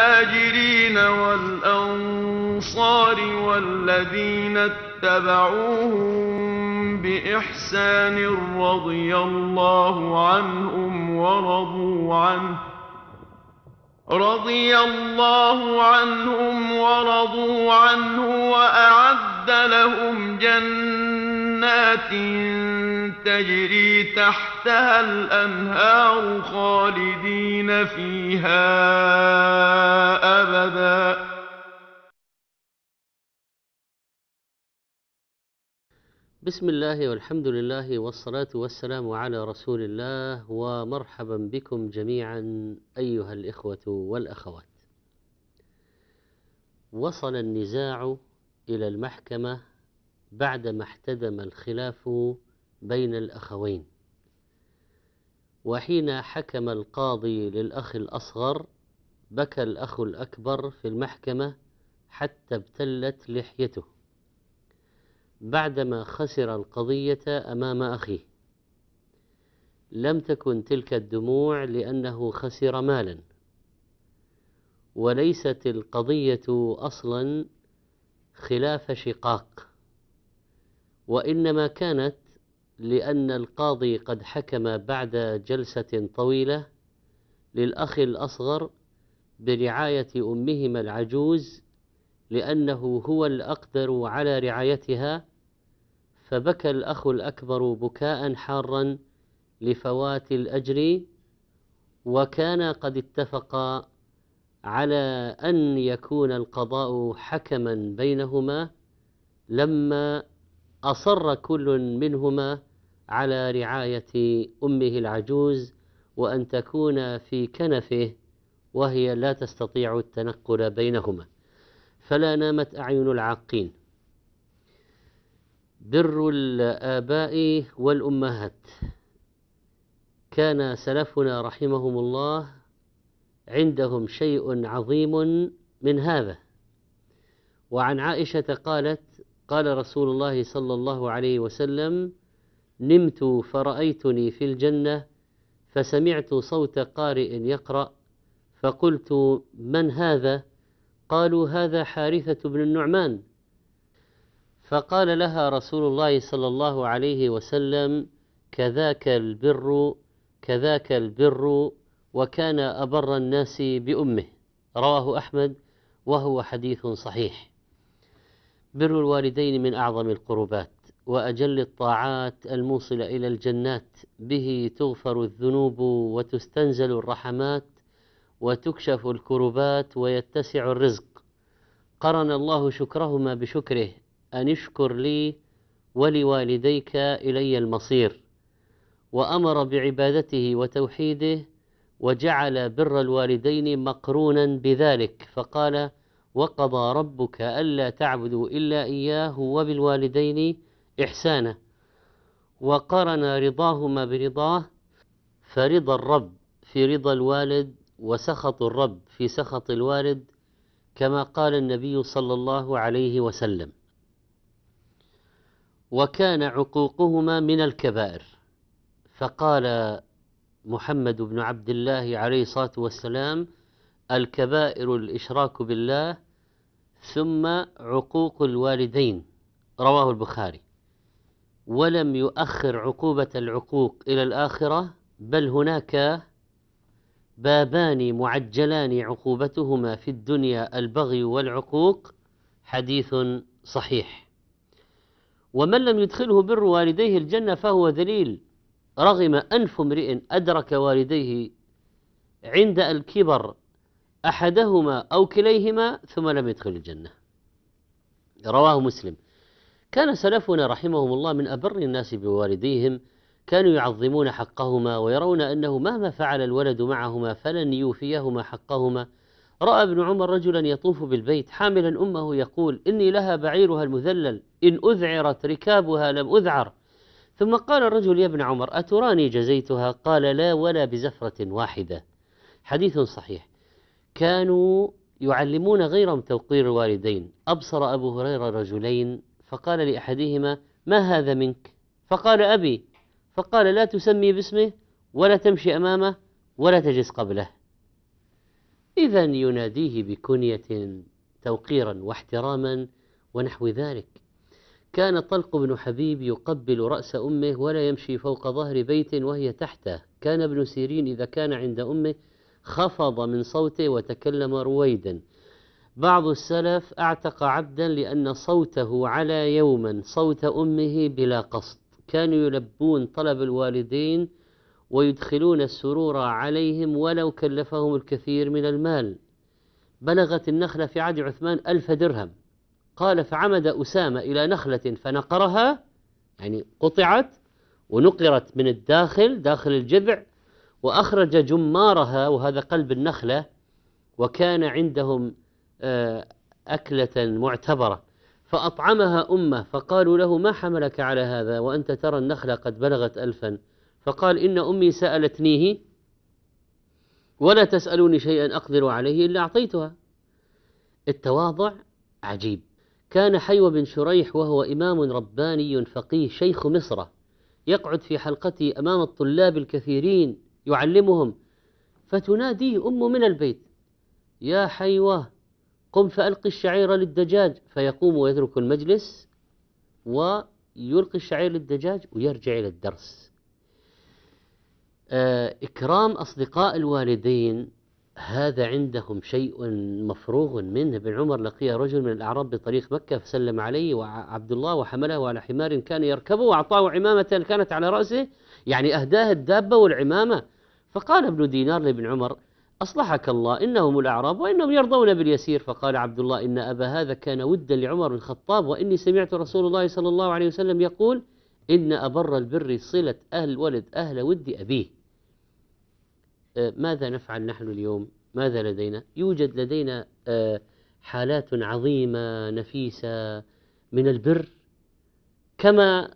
الْمُهَاجِرِينَ وَالْأَنصَارِ وَالَّذِينَ اتَّبَعُوهُم بِإِحْسَانٍ رَّضِيَ اللَّهُ عَنْهُمْ وَرَضُوا عَنْهُ رَضِيَ اللَّهُ عَنْهُمْ وَرَضُوا عَنْهُ وَأَعَدَّ لَهُمْ جَنَّاتٍ جنات تجري تحتها الأنهار خالدين فيها أبدا بسم الله والحمد لله والصلاة والسلام على رسول الله ومرحبا بكم جميعا أيها الإخوة والأخوات وصل النزاع إلى المحكمة بعدما احتدم الخلاف بين الأخوين وحين حكم القاضي للأخ الأصغر بكى الأخ الأكبر في المحكمة حتى ابتلت لحيته بعدما خسر القضية أمام أخيه لم تكن تلك الدموع لأنه خسر مالا وليست القضية أصلا خلاف شقاق وانما كانت لان القاضي قد حكم بعد جلسه طويله للاخ الاصغر برعايه امهما العجوز لانه هو الاقدر على رعايتها فبكى الاخ الاكبر بكاء حارا لفوات الاجر وكان قد اتفقا على ان يكون القضاء حكما بينهما لما أصر كل منهما على رعاية أمه العجوز وأن تكون في كنفه وهي لا تستطيع التنقل بينهما فلا نامت أعين العاقين بر الآباء والأمهات كان سلفنا رحمهم الله عندهم شيء عظيم من هذا وعن عائشة قالت قال رسول الله صلى الله عليه وسلم نمت فرأيتني في الجنة فسمعت صوت قارئ يقرأ فقلت من هذا؟ قالوا هذا حارثة بن النعمان فقال لها رسول الله صلى الله عليه وسلم كذاك البر كذاك البر وكان أبر الناس بأمه رواه أحمد وهو حديث صحيح بر الوالدين من اعظم القربات واجل الطاعات الموصله الى الجنات به تغفر الذنوب وتستنزل الرحمات وتكشف الكربات ويتسع الرزق قرن الله شكرهما بشكره ان اشكر لي ولوالديك الي المصير وامر بعبادته وتوحيده وجعل بر الوالدين مقرونا بذلك فقال وقضى ربك ألا تعبدوا إلا إياه وبالوالدين إحسانا وقرن رضاهما برضاه فرضا الرب في رضا الوالد وسخط الرب في سخط الوالد كما قال النبي صلى الله عليه وسلم وكان عقوقهما من الكبائر فقال محمد بن عبد الله عليه الصلاه والسلام الكبائر الإشراك بالله ثم عقوق الوالدين رواه البخاري ولم يؤخر عقوبة العقوق إلى الآخرة بل هناك بابان معجلان عقوبتهما في الدنيا البغي والعقوق حديث صحيح ومن لم يدخله بر والديه الجنة فهو ذليل رغم أنف امرئ أدرك والديه عند الكبر أحدهما أو كليهما ثم لم يدخل الجنة رواه مسلم كان سلفنا رحمهم الله من أبر الناس بوالديهم كانوا يعظمون حقهما ويرون أنه مهما فعل الولد معهما فلن يوفيهما حقهما رأى ابن عمر رجلا يطوف بالبيت حاملا أمه يقول إني لها بعيرها المذلل إن أذعرت ركابها لم أذعر ثم قال الرجل يا ابن عمر أتراني جزيتها قال لا ولا بزفرة واحدة حديث صحيح كانوا يعلمون غيرهم توقير الوالدين أبصر أبو هريرة رجلين فقال لأحدهما ما هذا منك فقال أبي فقال لا تسمي باسمه ولا تمشي أمامه ولا تجلس قبله إذا يناديه بكنية توقيرا واحتراما ونحو ذلك كان طلق بن حبيب يقبل رأس أمه ولا يمشي فوق ظهر بيت وهي تحته كان ابن سيرين إذا كان عند أمه خفض من صوته وتكلم رويدا بعض السلف اعتق عبدا لان صوته على يوما صوت امه بلا قصد كانوا يلبون طلب الوالدين ويدخلون السرور عليهم ولو كلفهم الكثير من المال بلغت النخله في عهد عثمان ألف درهم قال فعمد اسامه الى نخله فنقرها يعني قطعت ونقرت من الداخل داخل الجذع وأخرج جمارها وهذا قلب النخلة وكان عندهم آه، أكلة معتبرة فأطعمها أمه فقالوا له ما حملك على هذا وأنت ترى النخلة قد بلغت ألفا فقال إن أمي سألتنيه ولا تسألوني شيئا أقدر عليه إلا أعطيتها التواضع عجيب كان حيوة بن شريح وهو إمام رباني فقيه شيخ مصر يقعد في حلقته أمام الطلاب الكثيرين يعلمهم فتناديه أم من البيت يا حيوة قم فألقي الشعير للدجاج فيقوم ويترك المجلس ويلقي الشعير للدجاج ويرجع إلى الدرس آه، إكرام أصدقاء الوالدين هذا عندهم شيء مفروغ منه ابن عمر لقي رجل من الأعراب بطريق مكة فسلم عليه وعبد الله وحمله على حمار كان يركبه وأعطاه عمامة كانت على رأسه يعني أهداه الدابة والعمامة فقال ابن دينار لابن عمر أصلحك الله إنهم الأعراب وإنهم يرضون باليسير فقال عبد الله إن أبا هذا كان ودا لعمر بن الخطاب وإني سمعت رسول الله صلى الله عليه وسلم يقول إن أبر البر صلة أهل ولد أهل ود أبيه أه، ماذا نفعل نحن اليوم ماذا لدينا يوجد لدينا أه، حالات عظيمة نفيسة من البر كما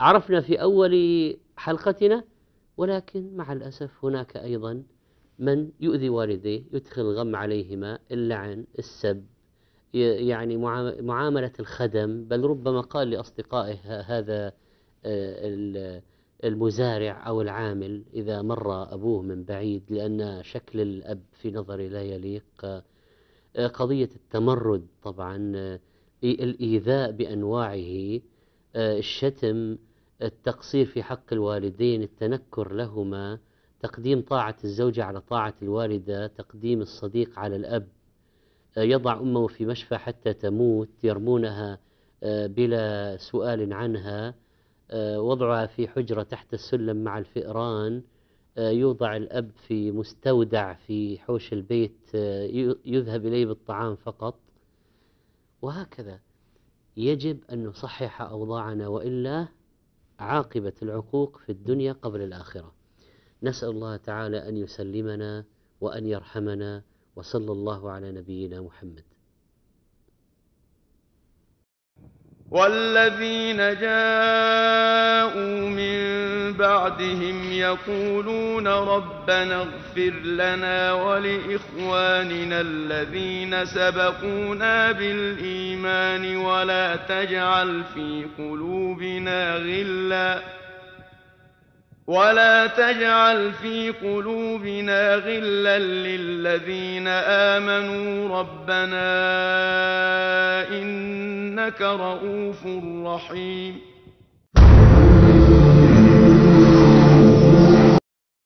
عرفنا في أول حلقتنا ولكن مع الأسف هناك أيضا من يؤذي والديه يدخل الغم عليهما اللعن السب يعني معاملة الخدم بل ربما قال لأصدقائه هذا آه، المزارع أو العامل إذا مر أبوه من بعيد لأن شكل الأب في نظري لا يليق آه، قضية التمرد طبعا آه، الإيذاء بأنواعه الشتم التقصير في حق الوالدين التنكر لهما تقديم طاعة الزوجة على طاعة الوالدة تقديم الصديق على الأب آه، يضع أمه في مشفى حتى تموت يرمونها آه، بلا سؤال عنها آه، وضعها في حجرة تحت السلم مع الفئران يوضع الأب في مستودع في حوش البيت يذهب إليه بالطعام فقط وهكذا يجب أن نصحح أوضاعنا وإلا عاقبة العقوق في الدنيا قبل الآخرة نسأل الله تعالى أن يسلمنا وأن يرحمنا وصلى الله على نبينا محمد والذين جاءوا من بعدهم يقولون ربنا اغفر لنا ولإخواننا الذين سبقونا بالإيمان الإيمان ولا تجعل في قلوبنا غلا ولا تجعل في قلوبنا غلا للذين آمنوا ربنا إنك رؤوف رحيم